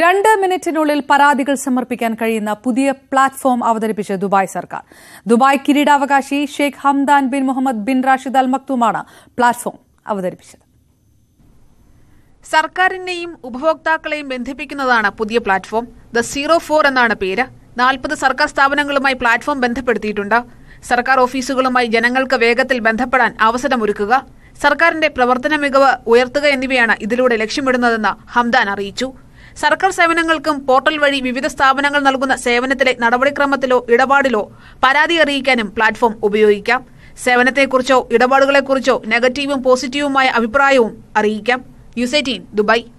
രണ്ട് മിനിറ്റിനുള്ളിൽ പരാതികൾ സമർപ്പിക്കാൻ കഴിയുന്ന പുതിയ പ്ലാറ്റ്ഫോം അവതരിപ്പിച്ച ദുബായ് സർക്കാർ ദുബായ് കിരീടാവകാശി Sheikh Hamdan bin Mohammed bin Rashid Al മക്തുമാണ് പ്ലാറ്റ്ഫോം അവതരിപ്പിച്ചത് സർക്കാരിനെയും ഉപഭോക്താക്കളെയും ബന്ധിപ്പിക്കുന്നതാണ് പുതിയ പ്ലാറ്റ്ഫോം ദ സീറോ ഫോർ എന്നാണ് പേര് നാൽപ്പത് സർക്കാർ സ്ഥാപനങ്ങളുമായി പ്ലാറ്റ്ഫോം ബന്ധപ്പെടുത്തിയിട്ടുണ്ട് സർക്കാർ ഓഫീസുകളുമായി ജനങ്ങൾക്ക് വേഗത്തിൽ ബന്ധപ്പെടാൻ അവസരമൊരുക്കുക സർക്കാരിന്റെ പ്രവർത്തന മികവ് ഉയർത്തുക എന്നിവയാണ് ഇതിലൂടെ ലക്ഷ്യമിടുന്നതെന്ന് ഹംദാൻ അറിയിച്ചു സർക്കാർ സേവനങ്ങൾക്കും പോർട്ടൽ വഴി വിവിധ സ്ഥാപനങ്ങൾ നൽകുന്ന സേവനത്തിലെ നടപടിക്രമത്തിലോ ഇടപാടിലോ പരാതി അറിയിക്കാനും പ്ലാറ്റ്ഫോം ഉപയോഗിക്കാം സേവനത്തെക്കുറിച്ചോ ഇടപാടുകളെക്കുറിച്ചോ നെഗറ്റീവും പോസിറ്റീവുമായ അഭിപ്രായവും അറിയിക്കാം യുസൈറ്റീൻ ദുബായ്